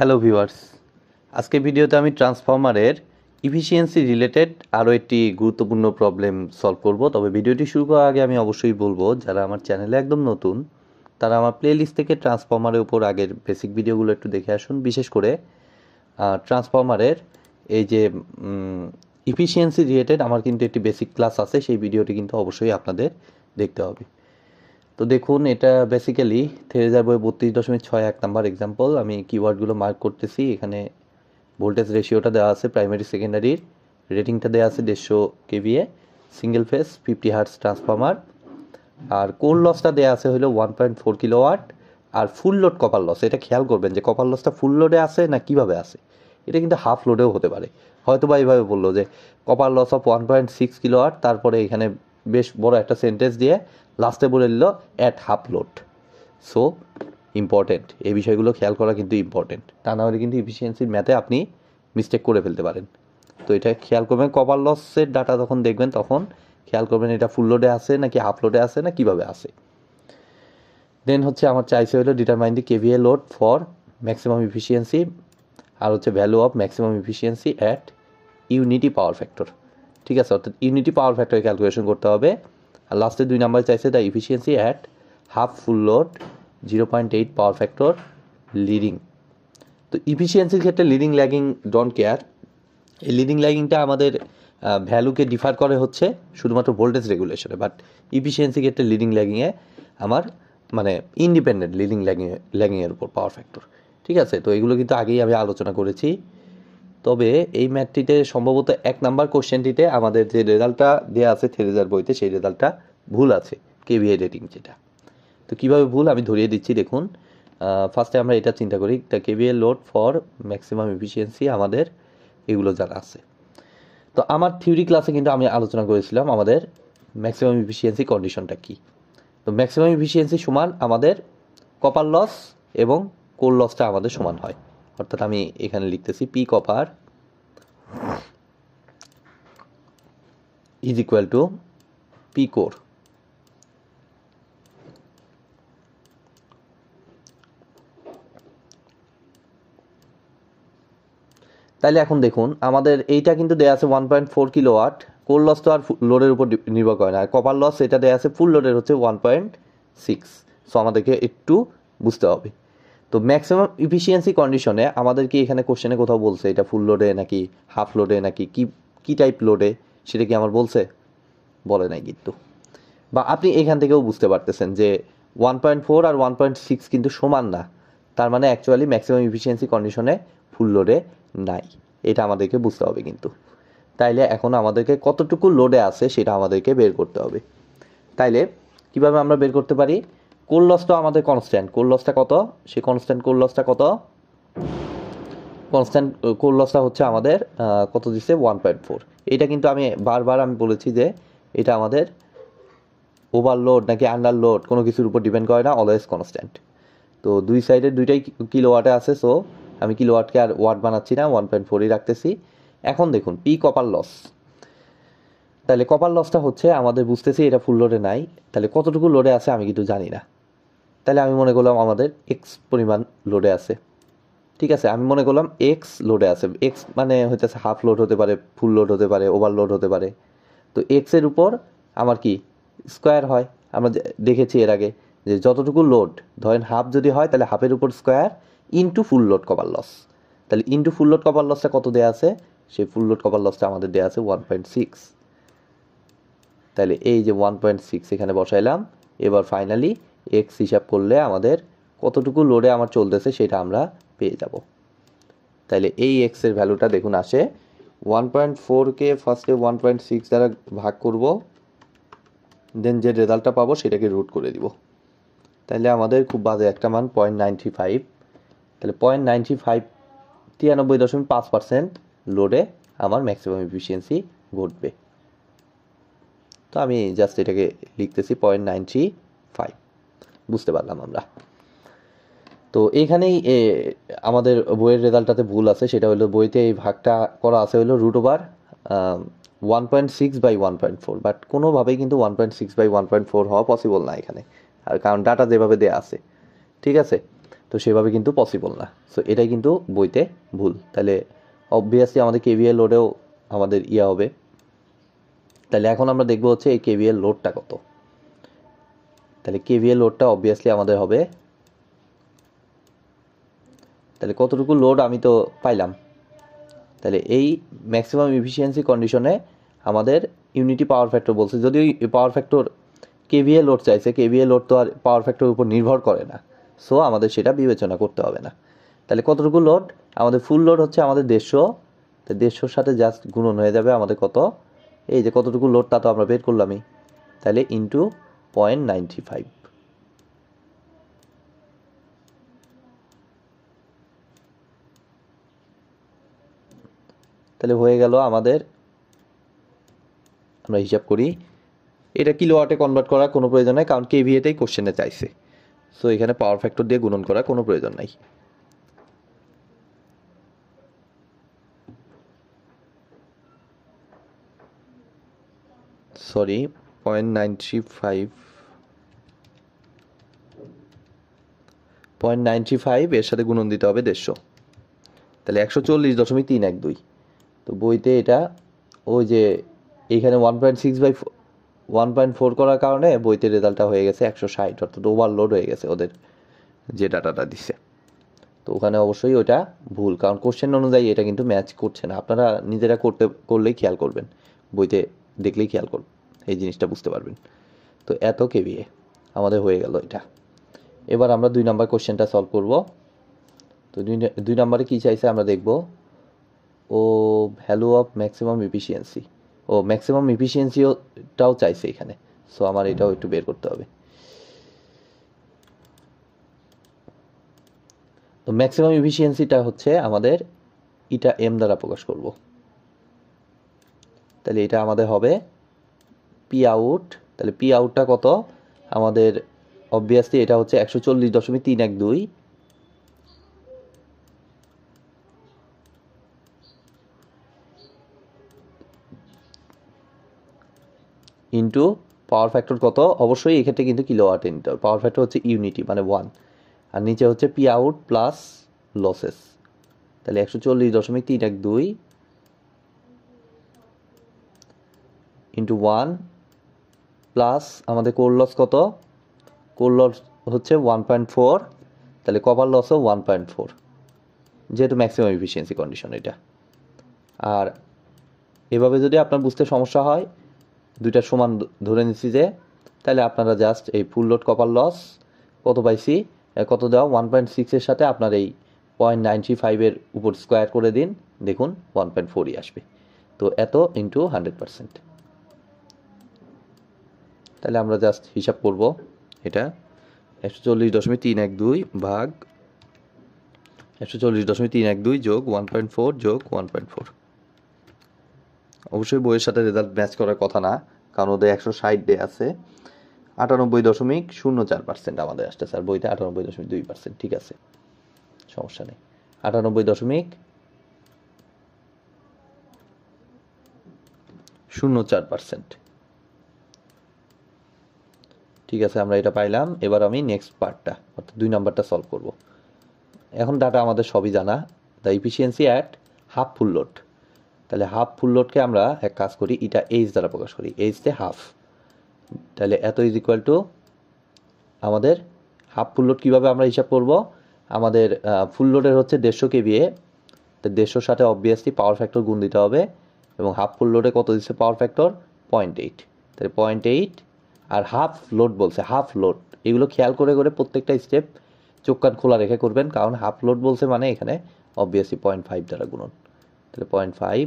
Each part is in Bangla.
হ্যালো ভিউয়ার্স আজকে ভিডিওতে আমি ট্রান্সফর্মারের ইফিসিয়েন্সি রিলেটেড আরও একটি গুরুত্বপূর্ণ প্রবলেম সলভ করব তবে ভিডিওটি শুরু করার আগে আমি অবশ্যই বলবো যারা আমার চ্যানেলে একদম নতুন তারা আমার প্লেলিস্ট থেকে ট্রান্সফর্মারের উপর আগের বেসিক ভিডিওগুলো একটু দেখে আসুন বিশেষ করে ট্রান্সফর্মারের এই যে ইফিসিয়েন্সি রিলেটেড আমার কিন্তু একটি বেসিক ক্লাস আছে সেই ভিডিওটি কিন্তু অবশ্যই আপনাদের দেখতে হবে তো দেখুন এটা বেসিক্যালি থেরেজার বই বত্রিশ দশমিক ছয় এক নাম্বার এক্সাম্পল আমি কিওয়ার্ডগুলো মার্ক করতেছি এখানে ভোল্টেজ রেশিওটা দেওয়া আছে প্রাইমারি সেকেন্ডারির রেটিংটা দেওয়া আছে দেড়শো kVA single phase fifty hertz transformer আর কোল লসটা দেওয়া আছে হলো one point four kilo watt আর ফুল লোড কপার লস এটা খেয়াল করবেন যে কপার লসটা ফুল লোডে আছে না কিভাবে আছে এটা কিন্তু হাফ লোডেও হতে পারে হয়তো বা এইভাবে বললো যে copper loss of one point six kilo watt তারপরে এখানে বেশ বড় একটা সেন্টেন্স দিয়ে লাস্টে বলে দিল at half load so important এই বিষয়গুলো খেয়াল করা কিন্তু ইম্পর্টেন্ট তা না হলে কিন্তু ইফিসিয়েন্সির ম্যাথে আপনি মিস্টেক করে ফেলতে পারেন তো এটা খেয়াল করবেন কপার লসের ডাটা যখন দেখবেন তখন খেয়াল করবেন এটা ফুল লোডে আসে নাকি হাফ লোডে আসে না কিভাবে আসে দেন হচ্ছে আমার চাইছে হলো determine the kVA load for maximum efficiency আর হচ্ছে value of maximum efficiency at unity power factor ঠিক আছে অর্থাৎ ইউনিটি পাওয়ার ফ্যাক্টরে ক্যালকুলেশন করতে হবে আর লাস্টে দুই নাম্বার চাইছে the efficiency at half full load zero point eight power factor leading তো ইফিসিয়েন্সির ক্ষেত্রে লিডিং ল্যাগিং ডোন্ট কেয়ার এই লিডিং ল্যাগিংটা আমাদের ভ্যালুকে ডিফার করে হচ্ছে শুধুমাত্র ভোল্টেজ রেগুলেশনে বাট ইফিসিয়েন্সি ক্ষেত্রে লিডিং ল্যাগিংয়ে আমার মানে ইন্ডিপেন্ডেন্ট লিডিং ল্যাগিং ল্যাগিংয়ের উপর পাওয়ার ফ্যাক্টর ঠিক আছে তো এগুলো কিন্তু আগেই আমি আলোচনা করেছি তবে এই ম্যাথটিতে সম্ভবত এক নাম্বার কোশ্চেনটিতে আমাদের যে রেজাল্টটা দেওয়া আছে থেরেজার বইতে সেই রেজাল্টটা ভুল আছে কেভিএ রেটিং যেটা তো কীভাবে ভুল আমি ধরিয়ে দিচ্ছি দেখুন ফার্স্টে আমরা এটা চিন্তা করি the kVA load for maximum efficiency আমাদের এগুলো যারা আছে তো আমার থিওরি ক্লাসে কিন্তু আমি আলোচনা করেছিলাম আমাদের ম্যাক্সিমাম এফিসিয়েন্সি কন্ডিশনটা কী তো ম্যাক্সিমাম এফিসিয়েন্সি সমান আমাদের কপার লস এবং কোল লসটা আমাদের সমান হয় অর্থাৎ আমি এখানে লিখতেছি P copper is equal to P core তাহলে এখন দেখুন আমাদের এইটা কিন্তু দেয়া আছে one point four kilo watt core loss তো আর লোডের উপর নির্ভর করে না আর কপার লস এটা দেয়া আছে ফুল লোডের হচ্ছে ওয়ান পয়েন্ট সিক্স সো আমাদেরকে একটু বুঝতে হবে তো ম্যাক্সিমাম ইফিসিয়েন্সি কন্ডিশনে আমাদেরকে এখানে কোশ্চেনে কোথাও বলছে এটা ফুল লোডে নাকি হাফ লোডে নাকি কি কি টাইপ লোডে সেটা কি আমার বলছে বলে নাই কিন্তু বা আপনি এখান থেকেও বুঝতে পারতেছেন যে ওয়ান পয়েন্ট ফোর আর ওয়ান পয়েন্ট সিক্স কিন্তু সমান না তার মানে অ্যাকচুয়ালি ম্যাক্সিমাম ইফিসিয়েন্সি কন্ডিশনে ফুল লোডে নাই এটা আমাদেরকে বুঝতে হবে কিন্তু তাইলে এখন আমাদেরকে কতটুকু লোডে আছে সেটা আমাদেরকে বের করতে হবে তাইলে কিভাবে আমরা বের করতে পারি কোল লসটা আমাদের কনস্ট্যান্ট কুল লসটা কত সেই কনস্ট্যান্ট কুল লসটা কত কনস্ট্যান্ট কুল লসটা হচ্ছে আমাদের কত দিচ্ছে ওয়ান পয়েন্ট ফোর এটা কিন্তু আমি বারবার আমি বলেছি যে এটা আমাদের ওভারলোড নাকি আন্ডারলোড কোনো কিছুর উপর ডিপেন্ড করে না অলওয়েজ কনস্ট্যান্ট তো দুই সাইডে দুইটাই কিলোওয়াটে আছে সো আমি কিলোওয়াটকে আর ওয়াট বানাচ্ছি না ওয়ান পয়েন্ট ফোরই রাখতেছি এখন দেখুন পি কপার লস তাহলে কপার লসটা হচ্ছে আমাদের বুঝতেছি এটা ফুল লোডে নাই তাহলে কতটুকু লোডে আছে আমি কিন্তু জানি না তাহলে আমি মনে করলাম আমাদের এক্স পরিমাণ লোডে আছে ঠিক আছে আমি মনে করলাম এক্স লোডে আছে এক্স মানে হইতেছে হাফ লোড হতে পারে ফুল লোড হতে পারে ওভারলোড হতে পারে তো এক্সের উপর আমার কি স্কোয়ার হয় আমরা দেখেছি এর আগে যে যতটুকু লোড ধরেন হাফ যদি হয় তাহলে হাফের উপর square into full load copper loss তাহলে ইনটু ফুল লোড কভার লসটা কত দেওয়া আছে সেই ফুল লোড কভার লসটা আমাদের দেওয়া আছে ওয়ান পয়েন্ট সিক্স তাহলে এই যে ওয়ান পয়েন্ট সিক্স এখানে বসাইলাম এবার ফাইনালি এক্স হিসাব করলে আমাদের কতটুকু লোডে আমার চলতেছে সেটা আমরা পেয়ে যাব তাহলে এই এক্সের ভ্যালুটা দেখুন আসে ওয়ান পয়েন্ট ফোরকে ফার্স্টে ওয়ান পয়েন্ট সিক্স দ্বারা ভাগ করব দেন যে রেজাল্টটা পাবো সেটাকে রুট করে দিব তাহলে আমাদের খুব বাজে একটা মান পয়েন্ট নাইনটি ফাইভ তাহলে পয়েন্ট নাইনটি ফাইভ তিরানব্বই দশমিক পাঁচ পার্সেন্ট লোডে আমার ম্যাক্সিমাম এফিসিয়েন্সি ঘটবে তো আমি জাস্ট এটাকে লিখতেছি পয়েন্ট নাইনটি ফাইভ বুঝতে পারলাম আমরা তো এইখানেই আমাদের বইয়ের রেজাল্টটাতে ভুল আছে সেটা হলো বইতে এই ভাগটা করা আছে হলো root over one point six by one point four but কোনোভাবেই কিন্তু one point six by one point four হওয়া পসিবল না এখানে আর কারণ ডাটা যেভাবে দেয়া আছে ঠিক আছে তো সেভাবে কিন্তু পসিবল না সো এটাই কিন্তু বইতে ভুল তাহলে অবভিয়াসলি আমাদের কেভিএল লোডেও আমাদের ইয়া হবে তাহলে এখন আমরা দেখবো হচ্ছে এই কেভিএল লোডটা কত তাহলে কেভিএ লোডটা অবভিয়াসলি আমাদের হবে তাহলে কতটুকু লোড আমি তো পাইলাম তাহলে এই ম্যাক্সিমাম ইফিসিয়েন্সি কন্ডিশনে আমাদের ইউনিটি পাওয়ার ফ্যাক্টর বলছে যদি পাওয়ার ফ্যাক্টর কেভিএ লোড চাইছে কেভিএ লোড তো আর পাওয়ার ফ্যাক্টরের উপর নির্ভর করে না সো আমাদের সেটা বিবেচনা করতে হবে না তাহলে কতটুকু লোড আমাদের ফুল লোড হচ্ছে আমাদের দেড়শো তো দেড়শোর সাথে জাস্ট গুণন হয়ে যাবে আমাদের কত এই যে কতটুকু লোড তা তো আমরা বের করলামই তাহলে ইন্টু পয়েন্ট নাইনটি ফাইভ তাহলে হয়ে গেল আমাদের আমরা হিসাব করি এটা কিলোওয়াটে কনভার্ট করা কোনো প্রয়োজন নাই কারণ কে কেভিএতেই কোশ্চেনে চাইছে সো এখানে পাওয়ার ফ্যাক্টর দিয়ে গুণন করা কোনো প্রয়োজন নাই sorry point nine three five point nine three five এর সাথে গুণন দিতে হবে দেড়শো তাহলে একশো চল্লিশ দশমিক তিন এক দুই তো বইতে এটা ওই যে এখানে one point six by one point four করার কারণে বইতে রেজাল্টটা হয়ে গেছে একশো ষাট অর্থাৎ ওভারলোড হয়ে গেছে ওদের যে ডাটাটা দিছে তো ওখানে অবশ্যই ওটা ভুল কারণ কোশ্চেন অনুযায়ী এটা কিন্তু ম্যাচ করছে না আপনারা নিজেরা করতে করলেই খেয়াল করবেন বইতে দেখলেই খেয়াল করবেন এই জিনিসটা বুঝতে পারবেন তো এত কেবিএ আমাদের হয়ে গেল এটা এবার আমরা দুই নম্বর কোশ্চেনটা সলভ করব তো দুই নম্বরে কী চাইছে আমরা দেখব ও ভ্যালু অফ ম্যাক্সিমাম এফিসিয়েন্সি ও ম্যাক্সিমাম এফিসিয়েন্সিটাও চাইছে এখানে সো আমার এটাও একটু বের করতে হবে তো ম্যাক্সিমাম এফিসিয়েন্সিটা হচ্ছে আমাদের ইটা এম দ্বারা প্রকাশ করব তাহলে এটা আমাদের হবে পি আউট তাহলে পি আউটটা কত আমাদের অবভিয়াসলি এটা হচ্ছে একশো চল্লিশ দশমিক তিন এক দুই ইন্টু পাওয়ার ফ্যাক্টর কত অবশ্যই এক্ষেত্রে কিন্তু কিলো আট হবে পাওয়ার ফ্যাক্টর হচ্ছে ইউনিটি মানে ওয়ান আর নিচে হচ্ছে পি আউট প্লাস লসেস তাহলে একশো চল্লিশ দশমিক তিন এক দুই ইন্টু ওয়ান প্লাস আমাদের কোল লস কত কোল লস হচ্ছে ওয়ান পয়েন্ট ফোর তাহলে কপার লসও ওয়ান পয়েন্ট ফোর যেহেতু ম্যাক্সিমাম এফিসিয়েন্সি কন্ডিশন এটা আর এভাবে যদি আপনার বুঝতে সমস্যা হয় দুইটা সমান ধরে নিচ্ছি যে তাহলে আপনারা জাস্ট এই ফুল লোড কপার লস কত পাইছি কত দেওয়া ওয়ান পয়েন্ট সিক্সের সাথে আপনার এই পয়েন্ট নাইন থ্রি ফাইভের উপর স্কোয়ার করে দিন দেখুন ওয়ান পয়েন্ট ফোরই আসবে তো এত ইন্টু হান্ড্রেড পার্সেন্ট তাহলে আমরা জাস্ট হিসাব করব এটা একশো চল্লিশ দশমিক তিন এক দুই ভাগ একশো চল্লিশ দশমিক তিন এক দুই যোগ ওয়ান পয়েন্ট ফোর যোগ ওয়ান পয়েন্ট ফোর অবশ্যই বইয়ের সাথে রেজাল্ট ম্যাচ করার কথা না কারণ ওদের একশো ষাট ডে আছে আটানব্বই দশমিক শূন্য চার পার্সেন্ট আমাদের আসছে স্যার বইতে আটানব্বই দশমিক দুই পার্সেন্ট ঠিক আছে সমস্যা নেই আটানব্বই দশমিক শূন্য চার পার্সেন্ট ঠিক আছে আমরা এটা পাইলাম এবার আমি নেক্সট পার্টটা অর্থাৎ দুই নাম্বারটা সলভ করব এখন ডাটা আমাদের সবই জানা the efficiency at half full load তাহলে হাফ ফুল লোডকে আমরা এক কাজ করি এটা এইচ দ্বারা প্রকাশ করি এইচতে হাফ তাহলে এত ইজ ইকুয়াল টু আমাদের হাফ ফুল লোড কীভাবে আমরা হিসাব করব আমাদের ফুল লোডের হচ্ছে দেড়শো কে বিয়ে তো দেড়শোর সাথে অবভিয়াসলি পাওয়ার ফ্যাক্টর গুণ দিতে হবে এবং হাফ ফুল লোডে কত দিচ্ছে পাওয়ার ফ্যাক্টর পয়েন্ট এইট তাহলে পয়েন্ট এইট আর হাফ লোড বলছে হাফ লোড এগুলো খেয়াল করে করে প্রত্যেকটা স্টেপ চোখ কান খোলা রেখে করবেন কারণ হাফ লোড বলছে মানে এখানে অবভিয়াসলি পয়েন্ট ফাইভ দ্বারা গুণন তাহলে পয়েন্ট ফাইভ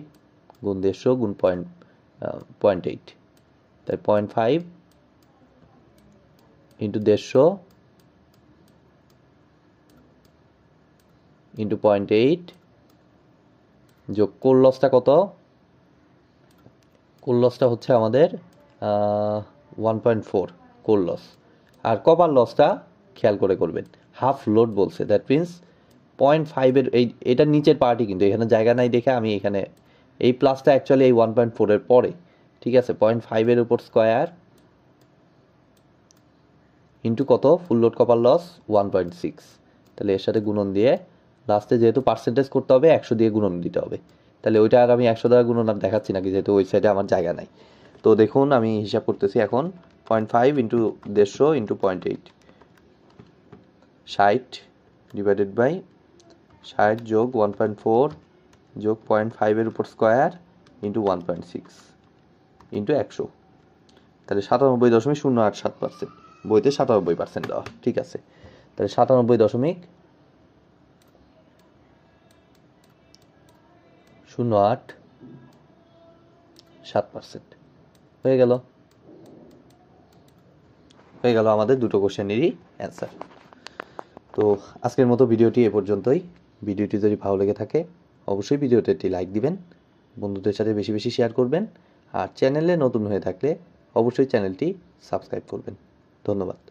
গুণ দেড়শো গুণ পয়েন্ট পয়েন্ট এইট তাই পয়েন্ট ফাইভ ইন্টু দেড়শো ইন্টু পয়েন্ট এইট যোগ কোল লসটা কত কোল লসটা হচ্ছে আমাদের one point four core loss আর কপার লসটা খেয়াল করে করবেন হাফ লোড বলছে দ্যাট মিন্স পয়েন্ট ফাইভের এই এটার নিচের পার্টি কিন্তু এখানে জায়গা নাই দেখে আমি এখানে এই প্লাসটা অ্যাকচুয়ালি এই ওয়ান পয়েন্ট ফোরের পরে ঠিক আছে পয়েন্ট ফাইভের উপর স্কোয়ার ইন্টু কত full load copper loss one point six তাহলে এর সাথে গুণন দিয়ে লাস্টে যেহেতু পার্সেন্টেজ করতে হবে একশো দিয়ে গুণন দিতে হবে তাহলে ওইটা আর আমি একশো দ্বারা গুণন আর দেখাচ্ছি নাকি যেহেতু ওই সাইডে আমার জায়গা নাই তো দেখুন আমি হিসাব করতেছি এখন পয়েন্ট ফাইভ ইন্টু দেড়শো ইন্টু পয়েন্ট এইট ষাট ডিভাইডেড বাই ষাট যোগ ওয়ান পয়েন্ট ফোর যোগ পয়েন্ট ফাইভের উপর square into one point six into একশো তাহলে সাতানব্বই দশমিক শূন্য আট সাত পার্সেন্ট বইতে সাতানব্বই পার্সেন্ট দেওয়া ঠিক আছে তাহলে সাতানব্বই দশমিক শূন্য আট সাত পার্সেন্ট হয়ে গেল হয়ে গেল আমাদের দুটো কোশ্চেনেরই অ্যান্সার তো আজকের মতো ভিডিওটি এ পর্যন্তই ভিডিওটি যদি ভালো লেগে থাকে অবশ্যই ভিডিওতে একটি লাইক দিবেন বন্ধুদের সাথে বেশি বেশি শেয়ার করবেন আর চ্যানেলে নতুন হয়ে থাকলে অবশ্যই চ্যানেলটি সাবস্ক্রাইব করবেন ধন্যবাদ